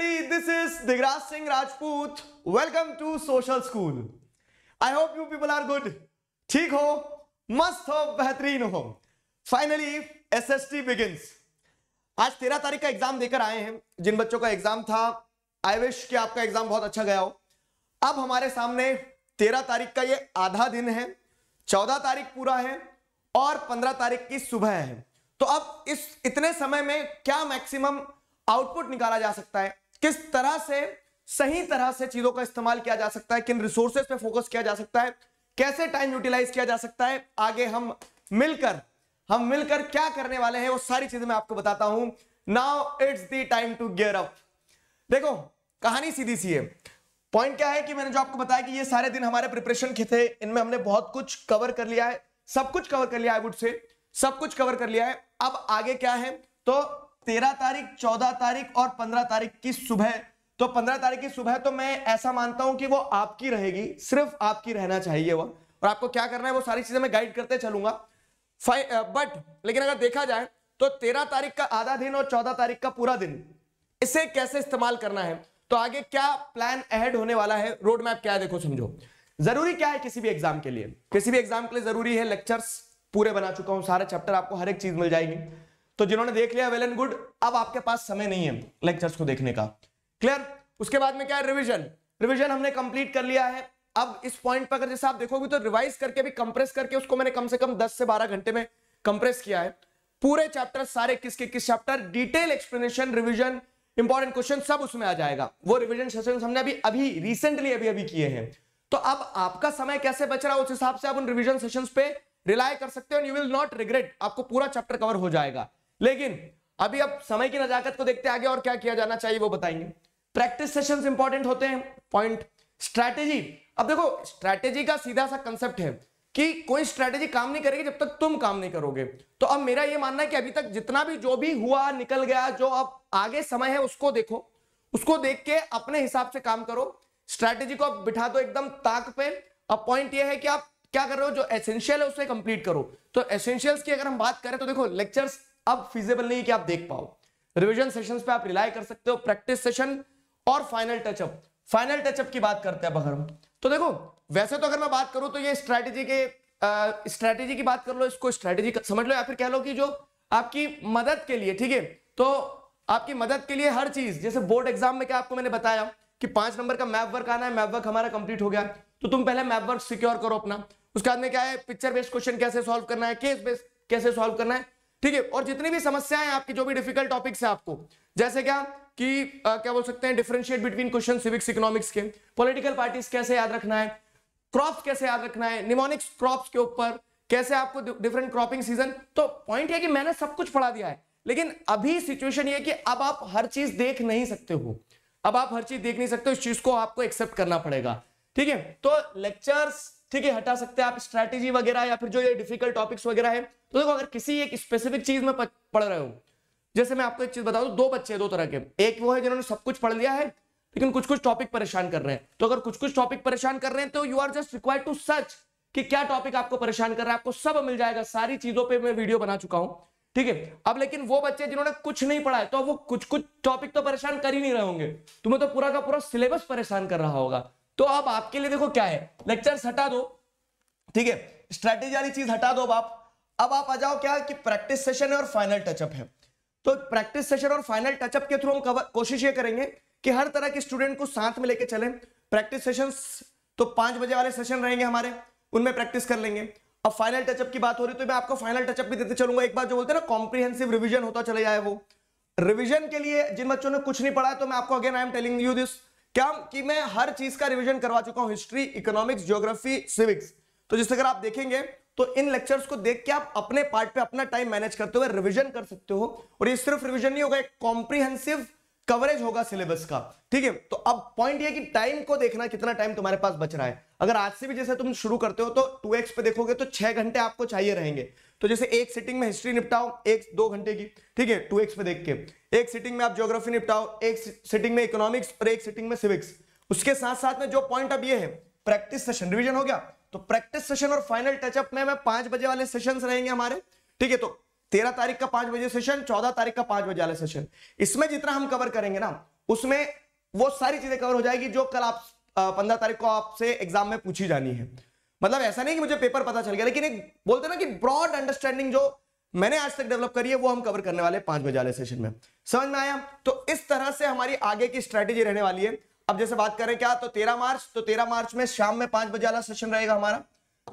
everybody, this is Digraj Singh Rajput. Welcome to Social School. I hope you people are good. ठीक हो मस्त हो बेहतरीन हो finally S S T begin आज तेरह तारीख का एग्जाम देकर आए हैं जिन बच्चों का एग्जाम था आई विश कि आपका एग्जाम बहुत अच्छा गया हो अब हमारे सामने तेरह तारीख का ये आधा दिन है चौदह तारीख पूरा है और पंद्रह तारीख की सुबह है तो अब इस इतने समय में क्या मैक्सिमम आउटपुट निकाला जा सकता है किस तरह से सही तरह से चीजों का इस्तेमाल किया जा सकता है किन रिसोर्सेस पे फोकस किया जा सकता है कैसे टाइम यूटिलाइज किया जा सकता है आगे हम मिलकर हम मिलकर क्या करने वाले हैं वो सारी चीजें मैं आपको बताता हूं now it's the time to gear up देखो कहानी सीधी सी है पॉइंट क्या है कि मैंने जो आपको बताया कि ये सारे दिन हमारे प्रिपरेशन के थे इनमें हमने बहुत कुछ कवर कर लिया है सब कुछ कवर कर लिया आई वुड से सब कुछ कवर कर लिया है अब आगे क्या है तो तेरह तारीख चौदह तारीख और पंद्रह तारीख की सुबह तो पंद्रह तारीख की सुबह तो मैं ऐसा मानता हूं कि वो आपकी रहेगी सिर्फ आपकी रहना चाहिए वह और आपको क्या करना है वो सारी चीजें मैं गाइड करते चलूंगा बट uh, लेकिन अगर देखा जाए तो तेरह तारीख का आधा दिन और चौदह तारीख का पूरा दिन इसे कैसे इस्तेमाल करना है तो आगे क्या प्लान अहेड होने वाला है रोड मैप क्या है देखो समझो जरूरी क्या है किसी भी एग्जाम के लिए किसी भी एग्जाम के लिए जरूरी है लेक्चर्स पूरे बना चुका हूं सारे चैप्टर आपको हर एक चीज मिल जाएगी तो जिन्होंने देख लिया वेल एंड गुड अब आपके पास समय नहीं है लेक्चर्स को देखने का क्लियर उसके बाद में क्या है रिविजन रिविजन हमने कंप्लीट कर लिया है अब इस पॉइंट पर अगर जैसे आप देखोगे तो रिवाइज करके भी कंप्रेस करके उसको मैंने कम से कम दस से बारह घंटे में कंप्रेस किया है पूरे चैप्टर सारे किसके किस chapter detail explanation revision important question सब उसमें आ जाएगा वो रिविजन सेशन हमने अभी अभी रिसेंटली अभी अभी किए हैं तो अब आपका समय कैसे बच रहा है उस हिसाब से आप उन रिवीजन सेशंस पे रिलाय कर सकते हो and you will not regret आपको पूरा चैप्टर कवर हो जाएगा लेकिन अभी अब समय की नजाकत को देखते आगे और क्या किया जाना चाहिए वो बताएंगे प्रैक्टिस सेशंस इंपॉर्टेंट होते हैं पॉइंट स्ट्रैटेजी अब देखो स्ट्रैटेजी का सीधा सा कंसेप्ट है कि कोई स्ट्रैटेजी काम नहीं करेगी जब तक तुम काम नहीं करोगे तो अब मेरा यह मानना है कि अभी तक जितना भी जो भी हुआ निकल गया जो अब आगे समय है उसको देखो उसको देख के अपने हिसाब से काम करो स्ट्रैटेजी को आप बिठा दो एकदम ताक पे अब पॉइंट ये है कि आप क्या कर रहे हो जो एसेंशियल है उसे कंप्लीट करो तो एसेंशियल्स की अगर हम बात करें तो देखो लेक्चर्स अब फिजेबल नहीं कि आप देख पाओ रिविजन सेशन पे आप रिलाई कर सकते हो प्रैक्टिस सेशन और फाइनल टचअप फाइनल टचअप की बात करते हैं अब अगर तो देखो वैसे तो अगर मैं बात करूं तो ये स्ट्रैटेजी के स्ट्रैटेजी की बात कर लो इसको स्ट्रैटेजी समझ लो या फिर कह लो कि जो आपकी मदद के लिए ठीक है तो आपकी मदद के लिए हर चीज जैसे बोर्ड एग्जाम में क्या आपको मैंने बताया कि पांच नंबर का मैप वर्क आना है मैप वर्क हमारा कंप्लीट हो गया तो तुम पहले मैप वर्क सिक्योर करो अपना उसके बाद में क्या है पिक्चर बेस्ड क्वेश्चन कैसे सॉल्व करना है केस बेस्ड कैसे सॉल्व करना है ठीक है और जितनी भी समस्याएं आपकी जो भी डिफिकल्ट टॉपिक्स है आपको जैसे क्या कि आ, क्या बोल सकते हैं differentiate between question civics economics के पॉलिटिकल पार्टीज कैसे याद रखना है क्रॉप्स कैसे याद रखना है निमोनिक्स क्रॉप्स के ऊपर कैसे आपको डिफरेंट क्रॉपिंग सीजन तो पॉइंट है कि मैंने सब कुछ पढ़ा दिया है लेकिन अभी सिचुएशन ये कि अब आप हर चीज देख नहीं सकते हो अब आप हर चीज देख नहीं सकते इस चीज को आपको एक्सेप्ट करना पड़ेगा ठीक है तो लेक्चर्स ठीक है हटा सकते हैं आप स्ट्रैटेजी वगैरह या फिर जो ये डिफिकल्ट टॉपिक्स वगैरह है तो देखो अगर किसी एक स्पेसिफिक चीज में पढ़ रहे हो जैसे मैं आपको एक चीज बता दू दो बच्चे दो तरह के एक वो है जिन्होंने सब कुछ पढ़ लिया है लेकिन कुछ कुछ टॉपिक परेशान कर रहे हैं तो अगर कुछ कुछ टॉपिक परेशान कर रहे हैं तो you are just require to search कि क्या टॉपिक आपको परेशान कर रहा है आपको सब मिल जाएगा सारी चीजों पे मैं वीडियो बना चुका हूं ठीक है अब लेकिन वो बच्चे जिन्होंने कुछ नहीं पढ़ा है तो वो कुछ कुछ टॉपिक तो परेशान कर ही नहीं रहे होंगे तुम्हें तो पूरा का पूरा सिलेबस परेशान कर रहा होगा तो अब आपके लिए देखो क्या है लेक्चर्स हटा दो ठीक है स्ट्रेटेजी वाली चीज हटा दो अब आप अब आप आ जाओ क्या कि प्रैक्टिस सेशन है और फाइनल टचअप है तो प्रैक्टिस सेशन और फाइनल टचअप के थ्रू हम कवर कोशिश ये करेंगे कि हर तरह के स्टूडेंट को साथ में लेके चलें प्रैक्टिस सेशन तो पांच बजे वाले सेशन रहेंगे हमारे उनमें प्रैक्टिस कर लेंगे अब फाइनल टचअप की बात हो रही तो मैं आपको फाइनल टचअप भी देते चलूंगा एक बार जो बोलते हैं ना कॉम्प्रीहेंसिव रिविजन होता चले जाए वो रिविजन के लिए जिन बच्चों ने कुछ नहीं पढ़ा है तो मैं आपको again I am telling you this क्या कि मैं हर चीज का रिवीजन करवा चुका हूं हिस्ट्री इकोनॉमिक्स ज्योग्राफी सिविक्स तो जिससे अगर आप देखेंगे तो इन लेक्चर्स को देख के आप अपने पार्ट पे अपना टाइम मैनेज करते हुए रिवीजन कर सकते हो और ये सिर्फ रिवीजन नहीं होगा एक कॉम्प्रिहेंसिव कवरेज होगा सिलेबस का ठीक है तो अब पॉइंट ये कि टाइम को देखना कितना टाइम तुम्हारे पास बच रहा है अगर आज से भी जैसे तुम शुरू करते हो तो टू एक्स पे देखोगे तो छह घंटे आपको चाहिए रहेंगे तो जैसे एक सिटिंग में हिस्ट्री निपटाओ एक दो घंटे की ठीक है टू एक्स पे देख के एक सिटिंग में आप ज्योग्राफी निपटाओ एक सिटिंग में इकोनॉमिक्स और एक सिटिंग में सिविक्स उसके साथ साथ में जो पॉइंट अब ये है प्रैक्टिस सेशन रिविजन हो गया तो प्रैक्टिस सेशन और फाइनल टचअप में पांच बजे वाले सेशन रहेंगे हमारे ठीक है तो तेरह तारीख का पांच बजे सेशन चौदह तारीख का पांच बजे वाला सेशन इसमें जितना हम कवर करेंगे ना उसमें वो सारी चीजें कवर हो जाएगी जो कल आप पंद्रह तारीख को आपसे एग्जाम में पूछी जानी है मतलब ऐसा नहीं कि मुझे पेपर पता चल गया लेकिन एक बोलते ना कि ब्रॉड अंडरस्टैंडिंग जो मैंने आज तक डेवलप करी है वो हम कवर करने वाले पांच बजे वाले सेशन में समझ में आया तो इस तरह से हमारी आगे की स्ट्रेटेजी रहने वाली है अब जैसे बात करें क्या तो तेरह मार्च तो तेरह मार्च में शाम में पांच बजे वाला सेशन रहेगा हमारा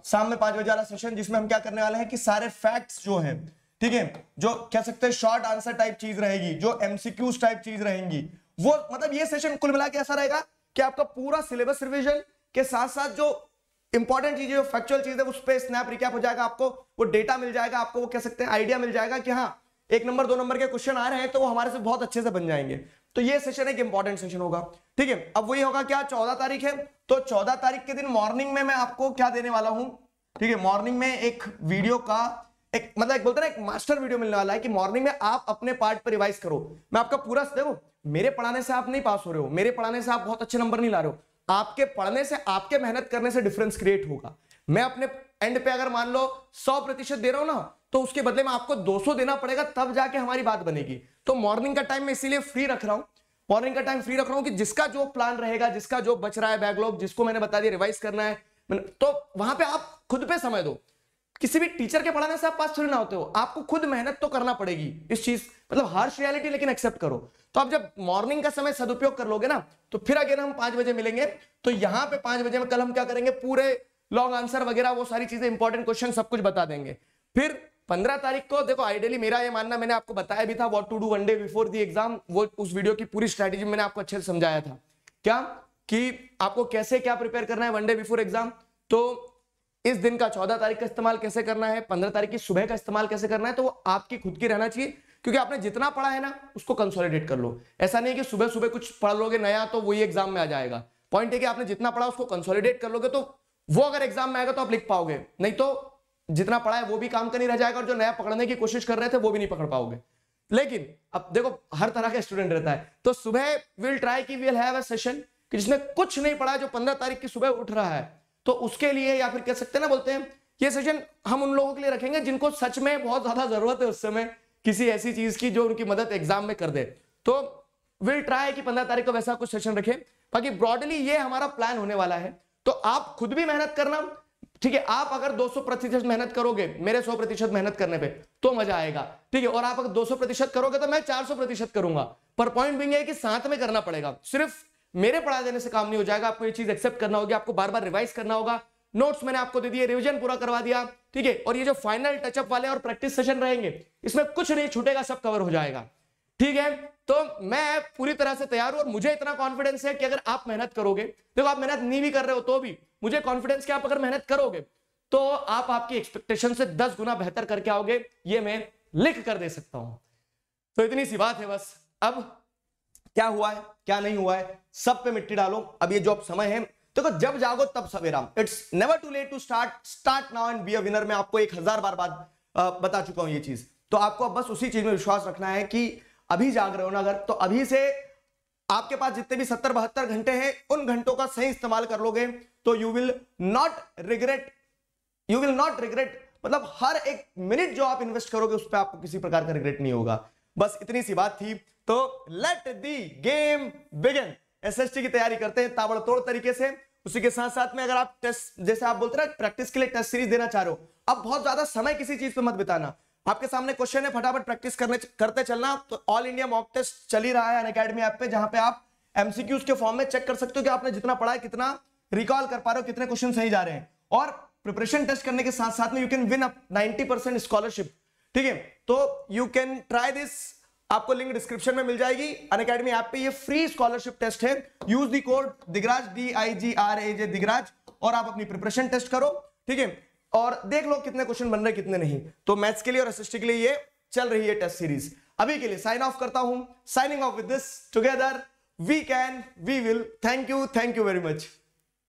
शाम में पांच बजे वाला सेशन जिसमें हम क्या करने वाले हैं कि सारे फैक्ट्स जो हैं ठीक है जो कह सकते हैं शॉर्ट आंसर टाइप चीज रहेगी जो एमसीक्यूज टाइप चीज रहेंगी वो मतलब ये सेशन कुल मिला के ऐसा रहेगा कि आपका पूरा सिलेबस रिविजन के साथ साथ जो इंपॉर्टेंट चीजें जो फैक्चुअल चीज है उस पर स्नैप रिकैप हो जाएगा आपको वो डेटा मिल जाएगा आपको वो कह सकते हैं आइडिया मिल जाएगा कि हाँ एक नंबर दो नंबर के क्वेश्चन आ रहे हैं तो वो हमारे से बहुत अच्छे से बन जाएंगे तो ये सेशन एक इंपॉर्टेंट सेशन होगा ठीक है अब वही होगा क्या चौदह तारीख है तो चौदह तारीख के दिन मॉर्निंग में मैं आपको क्या देने वाला हूं ठीक है मॉर्निंग में एक वीडियो का एक मतलब एक बोलते ना एक मास्टर वीडियो मिलने वाला है कि मॉर्निंग में आप अपने पार्ट पर रिवाइज करो मैं आपका पूरा देखो मेरे पढ़ाने से आप नहीं पास हो रहे हो मेरे पढ़ाने से आप बहुत अच्छे नंबर नहीं ला रहे हो आपके पढ़ने से आपके मेहनत करने से डिफरेंस क्रिएट होगा मैं अपने एंड पे अगर मान लो सौ प्रतिशत दे रहा हूं ना तो उसके बदले में आपको 200 देना पड़ेगा तब जाके हमारी बात बनेगी तो मॉर्निंग का टाइम मैं इसीलिए फ्री रख रहा हूं मॉर्निंग का टाइम फ्री रख रहा हूं कि जिसका जो प्लान रहेगा जिसका जो बच रहा है बैकलॉग जिसको मैंने बता दिया रिवाइज करना है तो वहां पे आप खुद पे समय दो किसी भी टीचर के पढ़ाने से आप पास थोड़ी ना होते हो आपको खुद मेहनत तो करना पड़ेगी इस चीज मतलब हार्श रियलिटी लेकिन एक्सेप्ट करो तो आप जब मॉर्निंग का समय सदुपयोग कर लोगे ना तो फिर अगेन हम पांच बजे मिलेंगे तो यहां पे पांच बजे में कल हम क्या करेंगे पूरे लॉन्ग आंसर वगैरह वो सारी चीजें इंपॉर्टेंट क्वेश्चन सब कुछ बता देंगे फिर पंद्रह तारीख को देखो आइडियली मेरा ये मानना मैंने आपको बताया भी था what to do one day before the exam वो उस वीडियो की पूरी स्ट्रैटेजी मैंने आपको अच्छे से समझाया था क्या कि आपको कैसे क्या प्रिपेयर करना है वन डे बिफोर एग्जाम तो इस दिन का चौदह तारीख का इस्तेमाल कैसे करना है पंद्रह तारीख की सुबह का इस्तेमाल कैसे करना है तो वो आपकी खुद की रहना चाहिए क्योंकि आपने जितना पढ़ा है ना उसको कंसोलिडेट कर लो ऐसा नहीं कि सुबह सुबह कुछ पढ़ लोगे नया तो वही एग्जाम में आ जाएगा पॉइंट है कि आपने जितना पढ़ा उसको कंसोलिडेट कर लोगे तो वो अगर एग्जाम में आएगा तो आप लिख पाओगे नहीं तो जितना पढ़ा है वो भी काम का नहीं रह जाएगा और जो नया पकड़ने की कोशिश कर रहे थे वो भी नहीं पकड़ पाओगे लेकिन अब देखो हर तरह का स्टूडेंट रहता है तो सुबह विल ट्राई की विल हैव अ सेशन कि जिसने कुछ नहीं पढ़ा जो पंद्रह तारीख की सुबह उठ रहा है तो उसके लिए या फिर कह सकते हैं ना बोलते हैं ये सेशन हम उन लोगों के लिए रखेंगे जिनको सच में बहुत ज्यादा जरूरत है उस समय किसी ऐसी चीज की जो उनकी मदद एग्जाम में कर दे तो विल ट्राई कि पंद्रह तारीख को वैसा कुछ सेशन रखें बाकी ब्रॉडली ये हमारा प्लान होने वाला है तो आप खुद भी मेहनत करना ठीक है आप अगर 200 प्रतिशत मेहनत करोगे मेरे 100 प्रतिशत मेहनत करने पे तो मजा आएगा ठीक है और आप अगर 200 प्रतिशत करोगे तो मैं 400 प्रतिशत करूंगा पर पॉइंट बिंग है कि साथ में करना पड़ेगा सिर्फ मेरे पढ़ा देने से काम नहीं हो जाएगा आपको ये चीज एक्सेप्ट करना होगी आपको बार बार रिवाइज करना होगा नोट्स मैंने आपको दे दिए रिवीजन पूरा करवा दिया ठीक है और ये जो फाइनल टचअप वाले और प्रैक्टिस सेशन रहेंगे इसमें कुछ नहीं छूटेगा सब कवर हो जाएगा ठीक है तो मैं पूरी तरह से तैयार हूं और मुझे इतना कॉन्फिडेंस है कि अगर आप मेहनत करोगे देखो आप मेहनत नहीं भी कर रहे हो तो भी मुझे कॉन्फिडेंस कि आप अगर मेहनत करोगे तो आप आपकी एक्सपेक्टेशन से दस गुना बेहतर करके आओगे ये मैं लिख कर दे सकता हूं तो इतनी सी बात है बस अब क्या हुआ है क्या नहीं हुआ है सब पे मिट्टी डालो अब ये जो अब समय है देखो तो जब जागो तब सवेरा it's never too late to start start now and be a winner में आपको एक हजार बार बाद बता चुका हूं ये चीज तो आपको बस उसी चीज में विश्वास रखना है कि अभी जाग रहे हो ना अगर तो अभी से आपके पास जितने भी सत्तर बहत्तर घंटे हैं उन घंटों का सही इस्तेमाल कर लोगे तो you will not regret you will not regret मतलब हर एक मिनट जो आप इन्वेस्ट करोगे उस पर आपको किसी प्रकार का रिग्रेट नहीं होगा बस इतनी सी बात थी तो let the game begin SST की तैयारी करते हैं ताबड़तोड़ तरीके से उसी के साथ साथ में अगर आप टेस्ट जैसे आप बोलते ना प्रैक्टिस के लिए टेस्ट सीरीज देना चाह रहे हो अब बहुत ज्यादा समय किसी चीज पर मत बिताना आपके सामने क्वेश्चन है फटाफट प्रैक्टिस करने करते चलना तो ऑल इंडिया मॉक टेस्ट चल ही रहा है अनकेडमी ऐप पे जहां पे आप एमसीक्यूज के फॉर्म में चेक कर सकते हो कि आपने जितना पढ़ा है कितना रिकॉल कर पा रहे हो कितने क्वेश्चन सही जा रहे हैं और प्रिपरेशन टेस्ट करने के साथ साथ में you can win up ninety scholarship ठीक है तो यू कैन ट्राई दिस आपको लिंक डिस्क्रिप्शन में मिल जाएगी अन अकेडमी ऐप पे ये फ्री स्कॉलरशिप टेस्ट है use the code Digraj D I G R A J Digraj और आप अपनी प्रिपरेशन टेस्ट करो ठीक है और देख लो कितने क्वेश्चन बन रहे कितने नहीं तो मैथ्स के लिए और एसिस्टी के लिए ये चल रही है टेस्ट सीरीज अभी के लिए साइन ऑफ करता हूं signing off with this together we can we will thank you thank you very much